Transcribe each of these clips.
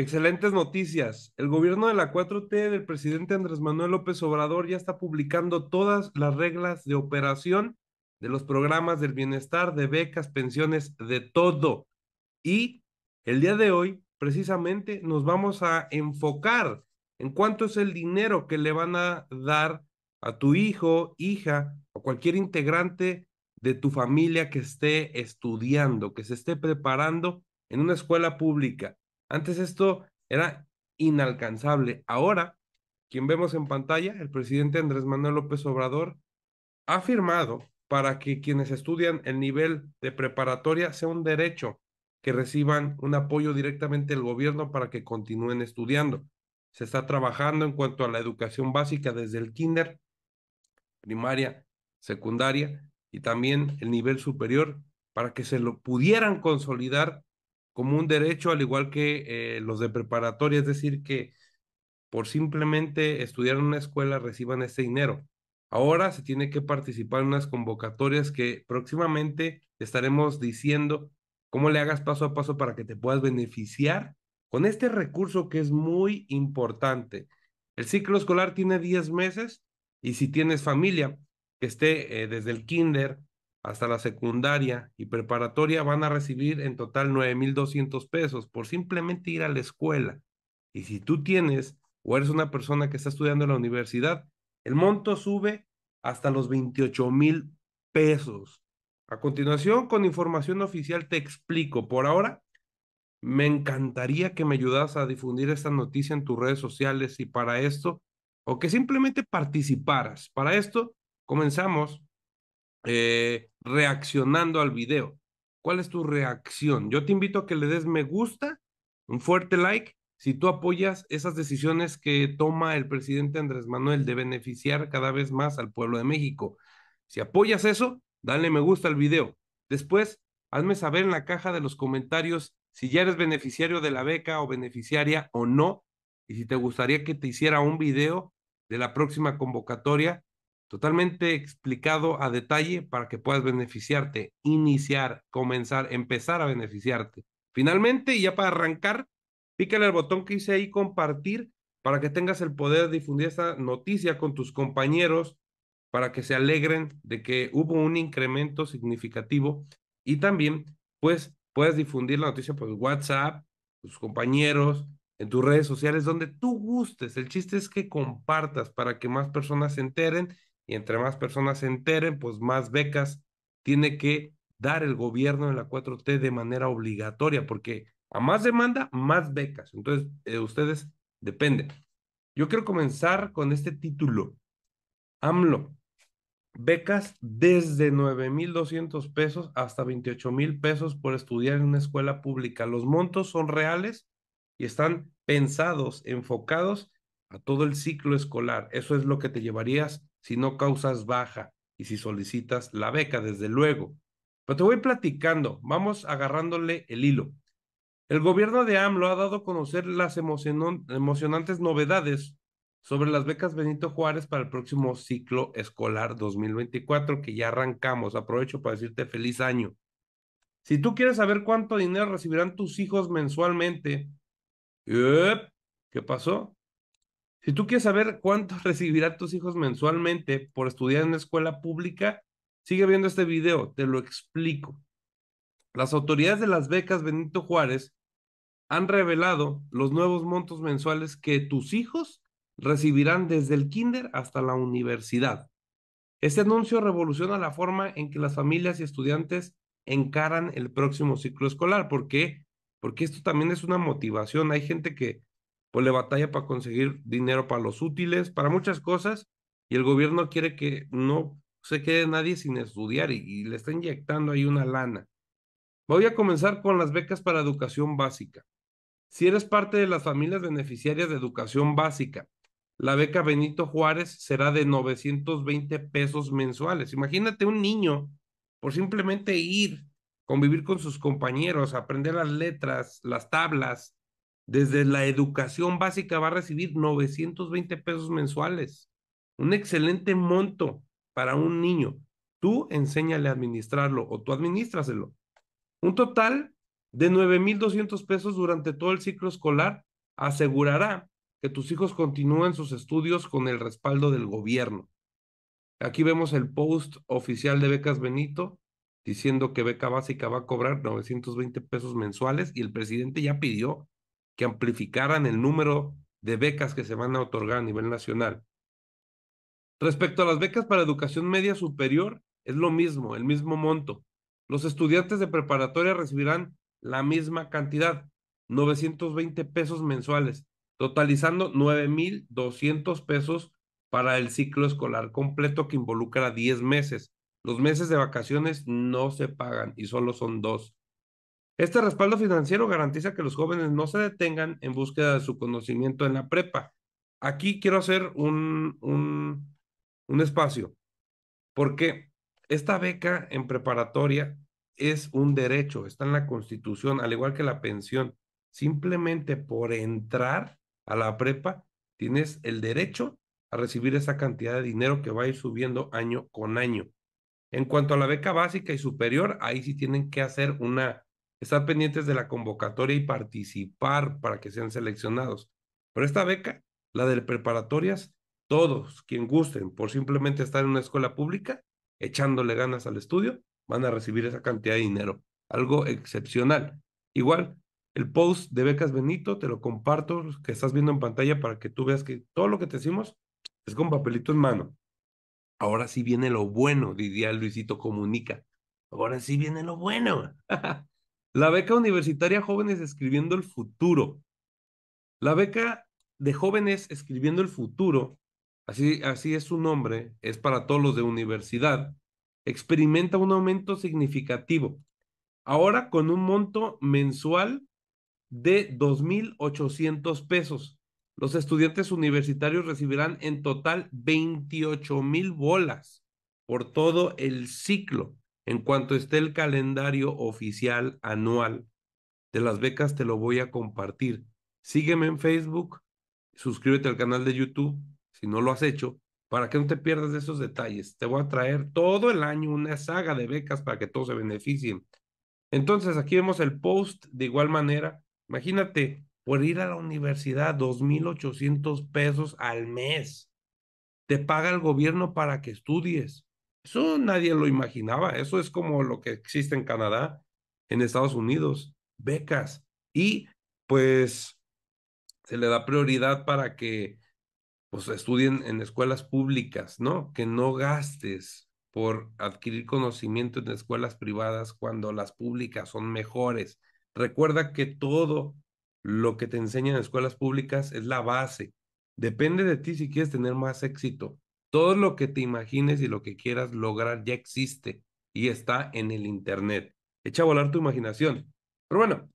Excelentes noticias. El gobierno de la 4T del presidente Andrés Manuel López Obrador ya está publicando todas las reglas de operación de los programas del bienestar, de becas, pensiones, de todo. Y el día de hoy, precisamente, nos vamos a enfocar en cuánto es el dinero que le van a dar a tu hijo, hija o cualquier integrante de tu familia que esté estudiando, que se esté preparando en una escuela pública. Antes esto era inalcanzable. Ahora, quien vemos en pantalla, el presidente Andrés Manuel López Obrador, ha firmado para que quienes estudian el nivel de preparatoria sea un derecho, que reciban un apoyo directamente del gobierno para que continúen estudiando. Se está trabajando en cuanto a la educación básica desde el kinder, primaria, secundaria y también el nivel superior para que se lo pudieran consolidar como un derecho, al igual que eh, los de preparatoria, es decir, que por simplemente estudiar en una escuela reciban ese dinero. Ahora se tiene que participar en unas convocatorias que próximamente estaremos diciendo cómo le hagas paso a paso para que te puedas beneficiar con este recurso que es muy importante. El ciclo escolar tiene 10 meses y si tienes familia que esté eh, desde el kinder hasta la secundaria y preparatoria van a recibir en total 9,200 pesos por simplemente ir a la escuela. Y si tú tienes o eres una persona que está estudiando en la universidad, el monto sube hasta los 28.000 mil pesos. A continuación, con información oficial te explico. Por ahora, me encantaría que me ayudas a difundir esta noticia en tus redes sociales y para esto, o que simplemente participaras. Para esto, comenzamos eh, reaccionando al video. ¿Cuál es tu reacción? Yo te invito a que le des me gusta, un fuerte like, si tú apoyas esas decisiones que toma el presidente Andrés Manuel de beneficiar cada vez más al pueblo de México. Si apoyas eso, dale me gusta al video. Después, hazme saber en la caja de los comentarios si ya eres beneficiario de la beca o beneficiaria o no, y si te gustaría que te hiciera un video de la próxima convocatoria totalmente explicado a detalle para que puedas beneficiarte, iniciar, comenzar, empezar a beneficiarte. Finalmente, y ya para arrancar, pícale el botón que hice ahí compartir para que tengas el poder de difundir esta noticia con tus compañeros para que se alegren de que hubo un incremento significativo y también pues puedes difundir la noticia por WhatsApp, tus compañeros, en tus redes sociales, donde tú gustes. El chiste es que compartas para que más personas se enteren y entre más personas se enteren, pues más becas tiene que dar el gobierno de la 4T de manera obligatoria, porque a más demanda, más becas. Entonces, eh, ustedes dependen. Yo quiero comenzar con este título. AMLO, becas desde 9.200 pesos hasta 28.000 pesos por estudiar en una escuela pública. Los montos son reales y están pensados, enfocados a todo el ciclo escolar. Eso es lo que te llevarías si no causas baja y si solicitas la beca, desde luego. Pero te voy platicando, vamos agarrándole el hilo. El gobierno de AMLO ha dado a conocer las emocionantes novedades sobre las becas Benito Juárez para el próximo ciclo escolar 2024 que ya arrancamos. Aprovecho para decirte feliz año. Si tú quieres saber cuánto dinero recibirán tus hijos mensualmente, ¿qué pasó? Si tú quieres saber cuánto recibirán tus hijos mensualmente por estudiar en la escuela pública, sigue viendo este video, te lo explico. Las autoridades de las becas Benito Juárez han revelado los nuevos montos mensuales que tus hijos recibirán desde el kinder hasta la universidad. Este anuncio revoluciona la forma en que las familias y estudiantes encaran el próximo ciclo escolar. ¿Por qué? Porque esto también es una motivación. Hay gente que pues le batalla para conseguir dinero para los útiles, para muchas cosas, y el gobierno quiere que no se quede nadie sin estudiar y, le está inyectando ahí una lana. Voy a comenzar con las becas para educación básica. Si eres parte de las familias beneficiarias de educación básica, la beca Benito Juárez será de 920 pesos mensuales. Imagínate un niño por simplemente ir, convivir con sus compañeros, aprender las letras, las tablas, desde la educación básica va a recibir 920 pesos mensuales. Un excelente monto para un niño. Tú enséñale a administrarlo o tú administraselo. Un total de 9,200 pesos durante todo el ciclo escolar asegurará que tus hijos continúen sus estudios con el respaldo del gobierno. Aquí vemos el post oficial de Becas Benito diciendo que Beca Básica va a cobrar 920 pesos mensuales y el presidente ya pidió que amplificaran el número de becas que se van a otorgar a nivel nacional. Respecto a las becas para educación media superior, es lo mismo, el mismo monto. Los estudiantes de preparatoria recibirán la misma cantidad, 920 pesos mensuales, totalizando 9,200 pesos para el ciclo escolar completo que involucra 10 meses. Los meses de vacaciones no se pagan y solo son dos. Este respaldo financiero garantiza que los jóvenes no se detengan en búsqueda de su conocimiento en la prepa. Aquí quiero hacer un, un, un espacio, porque esta beca en preparatoria es un derecho, está en la constitución, al igual que la pensión. Simplemente por entrar a la prepa, tienes el derecho a recibir esa cantidad de dinero que va a ir subiendo año con año. En cuanto a la beca básica y superior, ahí sí tienen que hacer una estar pendientes de la convocatoria y participar para que sean seleccionados. Pero esta beca, la de preparatorias, todos quien gusten por simplemente estar en una escuela pública, echándole ganas al estudio, van a recibir esa cantidad de dinero. Algo excepcional. Igual, el post de Becas Benito, te lo comparto, que estás viendo en pantalla para que tú veas que todo lo que te decimos es con papelito en mano. Ahora sí viene lo bueno, diría Luisito Comunica. Ahora sí viene lo bueno. La beca universitaria Jóvenes Escribiendo el Futuro. La beca de Jóvenes Escribiendo el Futuro, así, así es su nombre, es para todos los de universidad, experimenta un aumento significativo. Ahora con un monto mensual de 2.800 pesos. Los estudiantes universitarios recibirán en total 28 mil bolas por todo el ciclo. En cuanto esté el calendario oficial anual de las becas, te lo voy a compartir. Sígueme en Facebook, suscríbete al canal de YouTube, si no lo has hecho, para que no te pierdas de esos detalles. Te voy a traer todo el año una saga de becas para que todos se beneficien. Entonces, aquí vemos el post de igual manera. Imagínate, por ir a la universidad, 2.800 pesos al mes. Te paga el gobierno para que estudies. Eso nadie lo imaginaba. Eso es como lo que existe en Canadá, en Estados Unidos, becas. Y pues se le da prioridad para que pues estudien en escuelas públicas, ¿no? Que no gastes por adquirir conocimiento en escuelas privadas cuando las públicas son mejores. Recuerda que todo lo que te enseñan en escuelas públicas es la base. Depende de ti si quieres tener más éxito. Todo lo que te imagines y lo que quieras lograr ya existe y está en el Internet. Echa a volar tu imaginación. Pero bueno,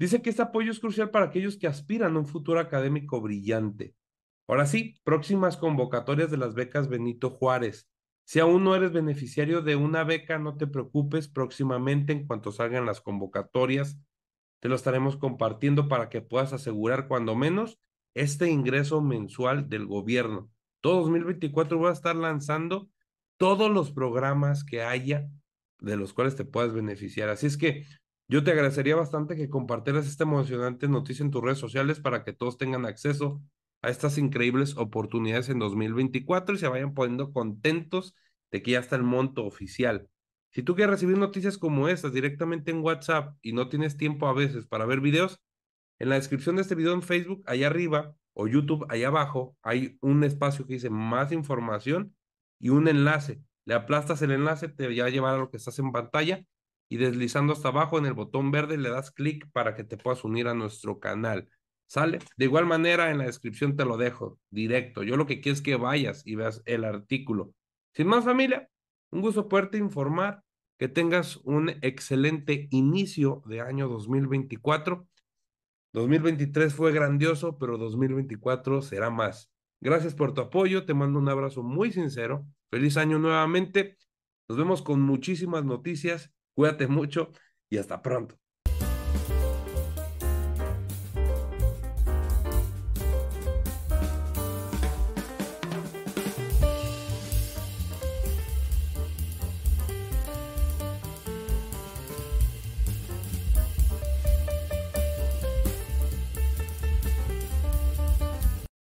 dice que este apoyo es crucial para aquellos que aspiran a un futuro académico brillante. Ahora sí, próximas convocatorias de las becas Benito Juárez. Si aún no eres beneficiario de una beca, no te preocupes, próximamente en cuanto salgan las convocatorias, te lo estaremos compartiendo para que puedas asegurar cuando menos este ingreso mensual del gobierno. Todo 2024 va a estar lanzando todos los programas que haya de los cuales te puedas beneficiar. Así es que yo te agradecería bastante que compartieras esta emocionante noticia en tus redes sociales para que todos tengan acceso a estas increíbles oportunidades en 2024 y se vayan poniendo contentos de que ya está el monto oficial. Si tú quieres recibir noticias como estas directamente en WhatsApp y no tienes tiempo a veces para ver videos, en la descripción de este video en Facebook, allá arriba o YouTube, ahí abajo hay un espacio que dice más información y un enlace. Le aplastas el enlace, te va a llevar a lo que estás en pantalla y deslizando hasta abajo en el botón verde le das clic para que te puedas unir a nuestro canal. ¿Sale? De igual manera, en la descripción te lo dejo directo. Yo lo que quiero es que vayas y veas el artículo. Sin más familia, un gusto poderte informar. Que tengas un excelente inicio de año 2024 2023 fue grandioso, pero 2024 será más. Gracias por tu apoyo, te mando un abrazo muy sincero. Feliz año nuevamente. Nos vemos con muchísimas noticias. Cuídate mucho y hasta pronto.